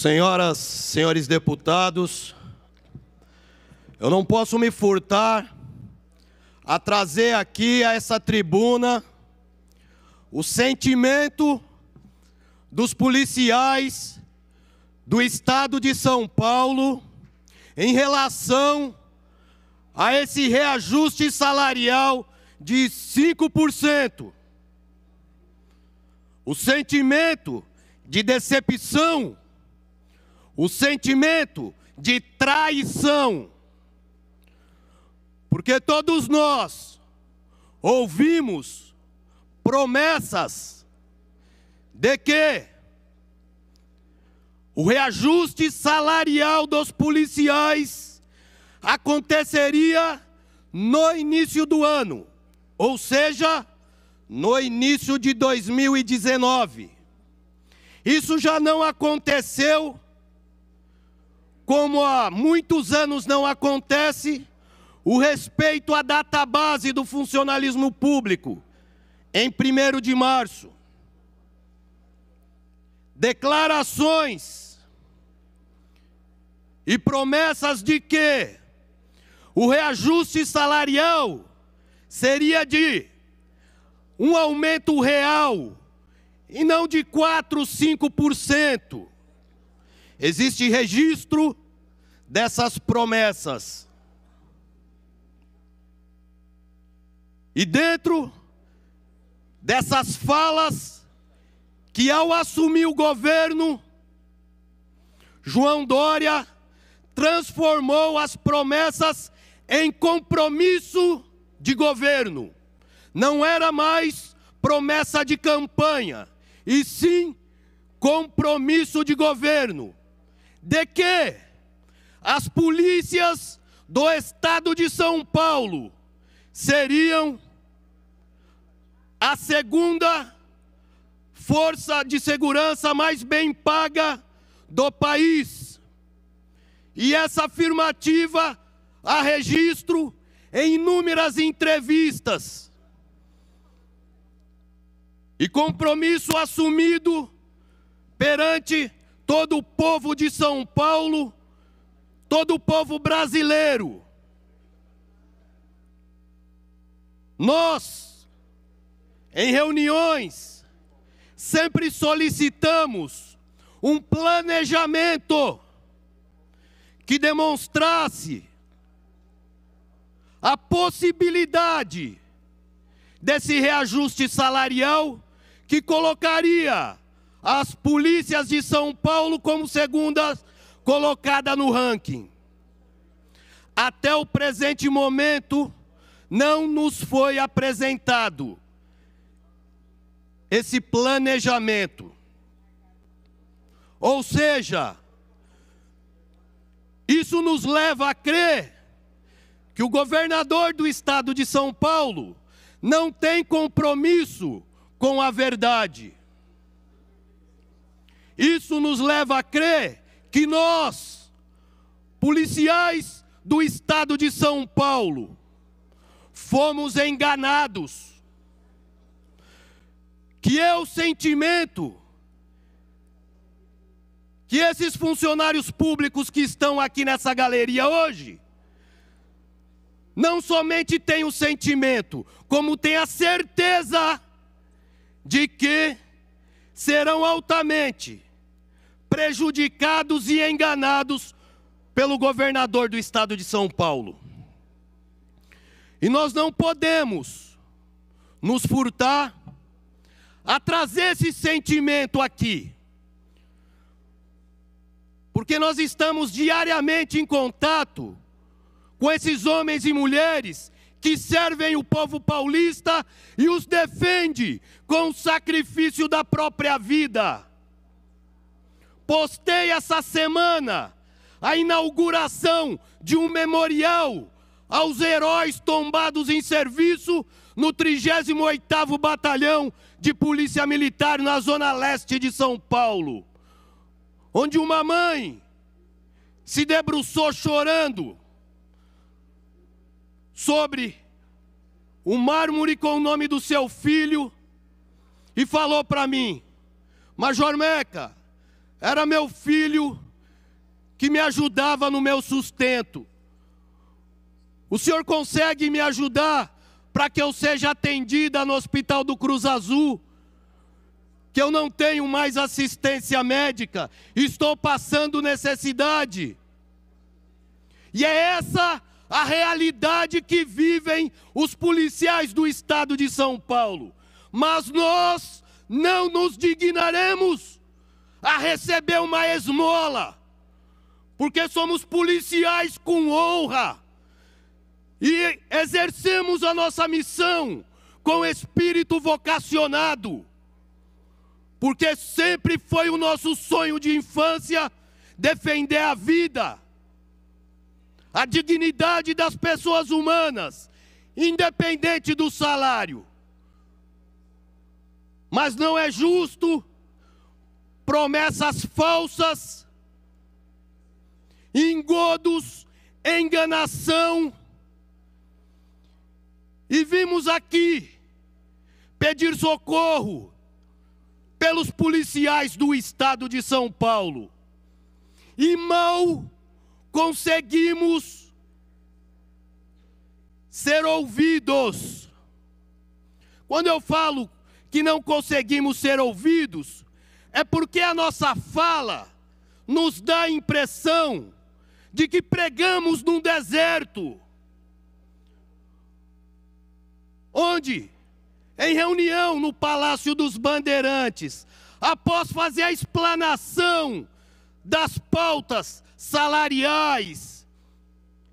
Senhoras, senhores deputados, eu não posso me furtar a trazer aqui a essa tribuna o sentimento dos policiais do estado de São Paulo em relação a esse reajuste salarial de 5%. O sentimento de decepção o sentimento de traição. Porque todos nós ouvimos promessas de que o reajuste salarial dos policiais aconteceria no início do ano, ou seja, no início de 2019. Isso já não aconteceu como há muitos anos não acontece, o respeito à data base do funcionalismo público, em 1 de março. Declarações e promessas de que o reajuste salarial seria de um aumento real e não de 4, 5%. Existe registro dessas promessas. E dentro dessas falas, que ao assumir o governo, João Dória transformou as promessas em compromisso de governo. Não era mais promessa de campanha, e sim compromisso de governo. De quê as polícias do estado de São Paulo seriam a segunda força de segurança mais bem paga do país. E essa afirmativa a registro em inúmeras entrevistas. E compromisso assumido perante todo o povo de São Paulo todo o povo brasileiro, nós, em reuniões, sempre solicitamos um planejamento que demonstrasse a possibilidade desse reajuste salarial que colocaria as polícias de São Paulo como segundas colocada no ranking. Até o presente momento, não nos foi apresentado esse planejamento. Ou seja, isso nos leva a crer que o governador do estado de São Paulo não tem compromisso com a verdade. Isso nos leva a crer que nós, policiais do estado de São Paulo, fomos enganados. Que é o sentimento que esses funcionários públicos que estão aqui nessa galeria hoje não somente têm o sentimento, como têm a certeza de que serão altamente prejudicados e enganados pelo governador do estado de São Paulo. E nós não podemos nos furtar a trazer esse sentimento aqui. Porque nós estamos diariamente em contato com esses homens e mulheres que servem o povo paulista e os defende com o sacrifício da própria vida. Postei essa semana a inauguração de um memorial aos heróis tombados em serviço no 38º Batalhão de Polícia Militar na zona leste de São Paulo, onde uma mãe se debruçou chorando sobre o mármore com o nome do seu filho e falou para mim: Major Meca, era meu filho que me ajudava no meu sustento. O Senhor consegue me ajudar para que eu seja atendida no Hospital do Cruz Azul? Que eu não tenho mais assistência médica, estou passando necessidade. E é essa a realidade que vivem os policiais do estado de São Paulo. Mas nós não nos dignaremos a receber uma esmola, porque somos policiais com honra e exercemos a nossa missão com espírito vocacionado, porque sempre foi o nosso sonho de infância defender a vida, a dignidade das pessoas humanas, independente do salário. Mas não é justo promessas falsas, engodos, enganação. E vimos aqui pedir socorro pelos policiais do estado de São Paulo. E mal conseguimos ser ouvidos. Quando eu falo que não conseguimos ser ouvidos, é porque a nossa fala nos dá a impressão de que pregamos num deserto, onde, em reunião no Palácio dos Bandeirantes, após fazer a explanação das pautas salariais,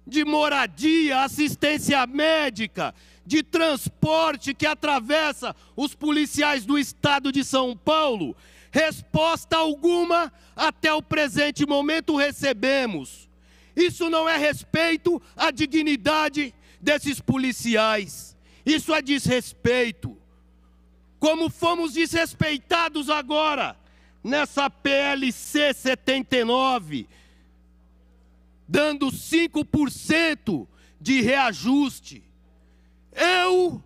de moradia, assistência médica, de transporte que atravessa os policiais do estado de São Paulo, Resposta alguma até o presente momento recebemos. Isso não é respeito à dignidade desses policiais. Isso é desrespeito. Como fomos desrespeitados agora nessa PLC 79, dando 5% de reajuste. Eu,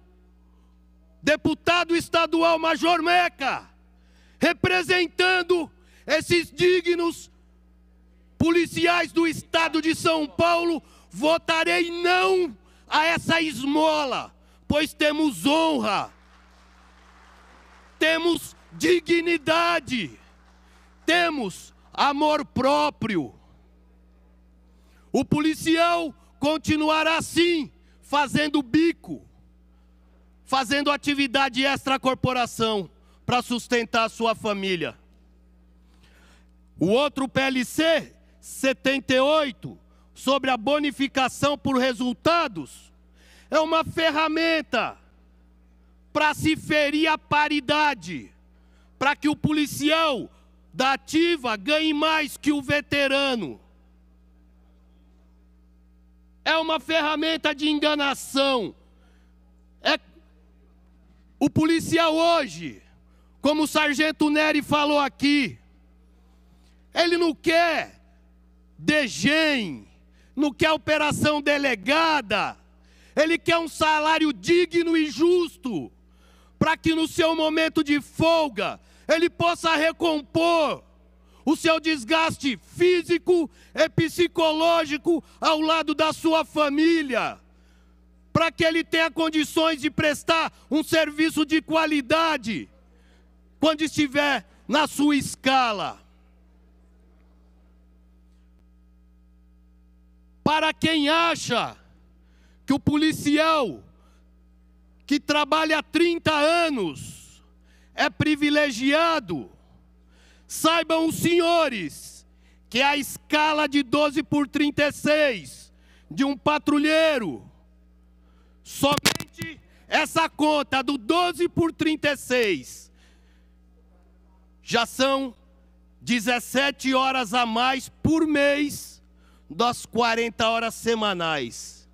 deputado estadual Major Meca, representando esses dignos policiais do estado de São Paulo, votarei não a essa esmola, pois temos honra, temos dignidade, temos amor próprio. O policial continuará assim, fazendo bico, fazendo atividade extra-corporação para sustentar a sua família. O outro PLC 78 sobre a bonificação por resultados é uma ferramenta para se ferir a paridade, para que o policial da ativa ganhe mais que o veterano. É uma ferramenta de enganação. É... O policial hoje como o sargento Neri falou aqui, ele não quer degem, não quer operação delegada, ele quer um salário digno e justo, para que no seu momento de folga ele possa recompor o seu desgaste físico e psicológico ao lado da sua família, para que ele tenha condições de prestar um serviço de qualidade quando estiver na sua escala. Para quem acha que o policial que trabalha há 30 anos é privilegiado, saibam os senhores que a escala de 12 por 36 de um patrulheiro, somente essa conta do 12 por 36, já são 17 horas a mais por mês das 40 horas semanais.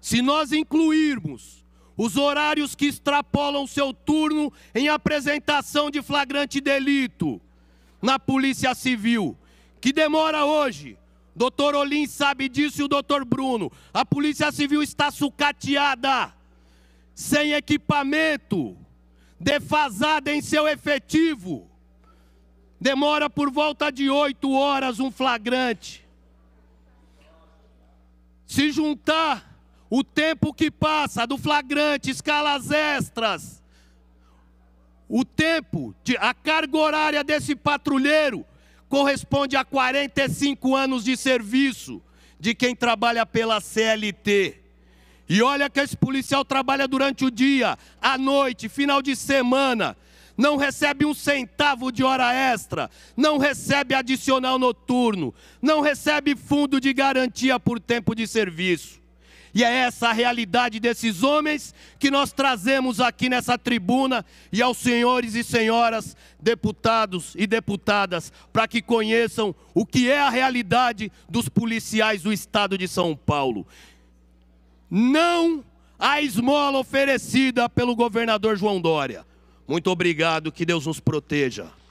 Se nós incluirmos os horários que extrapolam seu turno em apresentação de flagrante delito na Polícia Civil, que demora hoje Doutor Olim sabe disso e o doutor Bruno. A Polícia Civil está sucateada, sem equipamento, defasada em seu efetivo demora por volta de oito horas um flagrante. Se juntar o tempo que passa do flagrante, escalas extras, o tempo, de, a carga horária desse patrulheiro corresponde a 45 anos de serviço de quem trabalha pela CLT. E olha que esse policial trabalha durante o dia, à noite, final de semana não recebe um centavo de hora extra, não recebe adicional noturno, não recebe fundo de garantia por tempo de serviço. E é essa a realidade desses homens que nós trazemos aqui nessa tribuna e aos senhores e senhoras, deputados e deputadas, para que conheçam o que é a realidade dos policiais do estado de São Paulo. Não a esmola oferecida pelo governador João Dória muito obrigado, que Deus nos proteja.